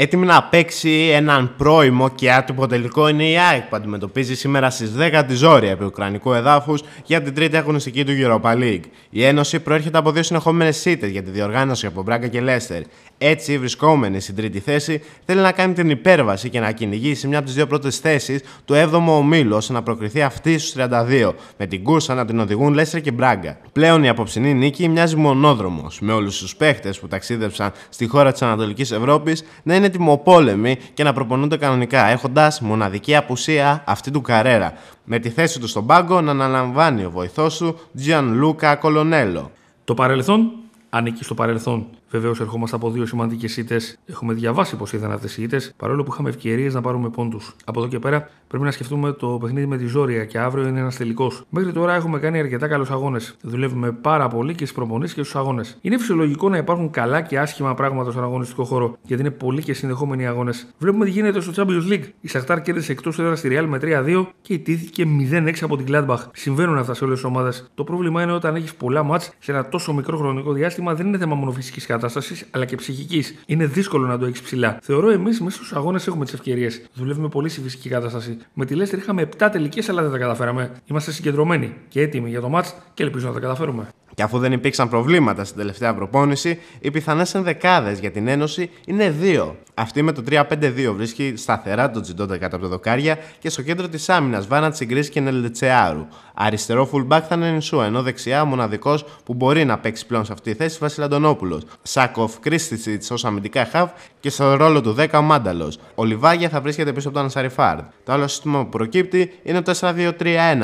έτοιμη να παίξει έναν πρώιμο και άτυπο τελικό είναι η ΑΕΚ που αντιμετωπίζει σήμερα στις 10 τη ζόρια επί Ουκρανικού εδάφους για την τρίτη αγωνιστική του Europa League. Η Ένωση προέρχεται από δύο συνεχόμενες σύντε για τη διοργάνωση από Μπράγκα και Λέστερ. Έτσι, βρισκόμενη στην τρίτη θέση, θέλει να κάνει την υπέρβαση και να κυνηγήσει μια από τις δύο πρώτες θέσεις του 7ου ομίλου ώστε να προκριθεί αυτή στους 32, με την κούρσα να την οδηγούν Λέστερ και Μπράγκα. Πλέον η απόψινή νίκη μοιάζει μονόδρομος, με όλους τους παίχτες που ταξίδευσαν στη χώρα της Ανατολικής Ευρώπης να είναι είναι τιμοπόλεμοι και να προπονούνται κανονικά, έχοντας μοναδική απουσία αυτή του Καρέρα. Με τη θέση του στον πάγκο να αναλαμβάνει ο βοηθός σου, Τζιαν Λούκα Κολονέλο. Το παρελθόν ανήκει στο παρελθόν. Βεβαίως, ερχόμαστε από δύο σημαντικές ήττες. Έχουμε διαβάσει πώ ήταν αυτές οι ήττες, παρόλο που είχαμε ευκαιρίες να πάρουμε πόντους. Από εδώ και πέρα Πρέπει να σκεφτούμε το παιχνίδι με τη Ζόρια και αύριο είναι ένας τελικός. Μέχρι τώρα έχουμε κάνει αρκετά καλούς αγώνες. Δουλεύουμε πάρα πολύ και στις προπονήσεις και στους αγώνες. Είναι φυσιολογικό να υπάρχουν καλά και άσχημα πράγματα στον αγωνιστικό χώρο, γιατί είναι πολλοί και συνεχόμενοι αγώνες. Βλέπουμε τι γίνεται στο Champions League. Η Σαρτάρ κέρδισε εκτός έδρας στη Real με 3-2 και ιτήθηκε 0-6 από την Gladbach. Συμβαίνουν αυτά σε όλες τις ομάδες. Το πρόβλημα είναι όταν έχεις πολλά μάτ σε ένα τόσο μικρό χρονικό διάστημα δεν είναι θέμα μόνο φυσικής κατάστασης αλλά και ψυχικής. Είναι δύσκολο να το έχεις ψηλά. Θεωρώ εμείς μέσα στους αγώνες έχουμε τις ευκαιρίες. Δουλεύουμε πολύ στη φυσική κατάσταση. Με τη Leicester είχαμε 7 τελικές, αλλά δεν τα καταφέραμε. Είμαστε συγκεντρωμένοι και έτοιμοι για το match και ελπίζω να τα καταφέρουμε. Και αφού δεν υπήρξαν προβλήματα στην τελευταία προπόνηση, οι πιθανές ενδεκάδες για την Ένωση είναι δύο. Αυτή με το 3-5-2 βρίσκει σταθερά τον Τζιντόντα κάτω από τα δοκάρια και στο κέντρο της άμυνας Βάνα Τσιγκρή και Νελτσεάρου. Αριστερό fullback θα είναι νησού, ενώ δεξιά ο μοναδικός που μπορεί να παίξει πλέον σε αυτή τη θέση Βασιλαντονόπουλο. Σάκοφ Κρίστιτσιτ ως αμυντικά χαβ και στο ρόλο του 10 ο Μάνταλος. Ο Λιβάγια θα βρίσκεται πίσω από τον Ασαριφάρντ. Το άλλο σύστημα που προκύπτει είναι το 4-2-3-1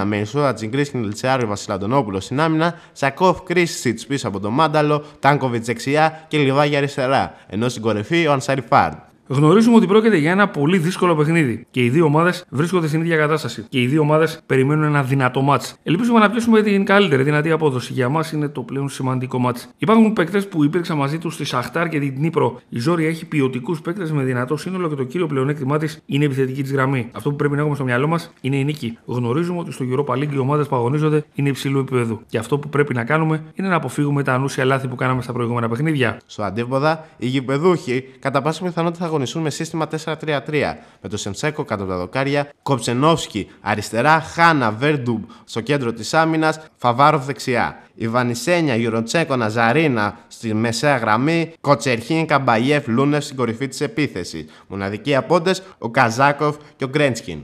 με Ισούα κρίση και Νελτσεάρου Βασιλαντονόπουλο στην άμυνα, Σάκοφ Κρίστιτσιτ πίσω από τον Μάνταλο, Τάνκοβιτ δεξιά και Λιβάγια αριστερά, ενώ στην κορυφή ο Ανσαριφάρντ. Γνωρίζουμε ότι πρόκειται για ένα πολύ δύσκολο παιχνίδι και οι δύο ομάδες βρίσκονται στην ίδια κατάσταση και οι δύο ομάδες περιμένουν ένα δυνατό μάτ. Ελπίζουμε να πιάσουμε την καλύτερη δυνατή απόδοση. Για μας είναι το πλέον σημαντικό μάτ. Υπάρχουν παίκτες που υπήρξαν μαζί τους στη Σαχτάρ και την Νύπρο. Η Ζόρια έχει ποιοτικούς παίκτες με δυνατό σύνολο και το κύριο πλεονέκτημά της είναι επιθετική της γραμμή. Αυτό που πρέπει να έχουμε στο μυαλό μας είναι η νίκη. Γνωρίζουμε ότι στο Europa League οι ομάδες που αγωνίζονται είναι υψηλού επίπεδου. Και αυτό που πρέπει να κάνουμε είναι να αποφύγουμε τα ανούσια λάθη που κάναμε στα προηγούμενα παιχνίδια. Στο αντίποδα, οι γηπεδούχοι κατά πάσα πιθανότητα θα αγωνιστούν με σύστημα 4-3-3. Με τον Σεμτσέκο κατά από τα δοκάρια, Κοψενόφσκι αριστερά, Χάνα Βέρντουμ στο κέντρο της άμυνας, Φαβάροφ δεξιά. Ιβανισένια, Γιουροτσέκο, Ναζαρίνα στη μεσαία γραμμή, Κοτσερχίν, Καμπαγιέφ, Λούνευ στην κορυφή της επίθεσης. Μοναδικοί απόντες, ο Καζάκοφ και ο Γκρέντσκιν.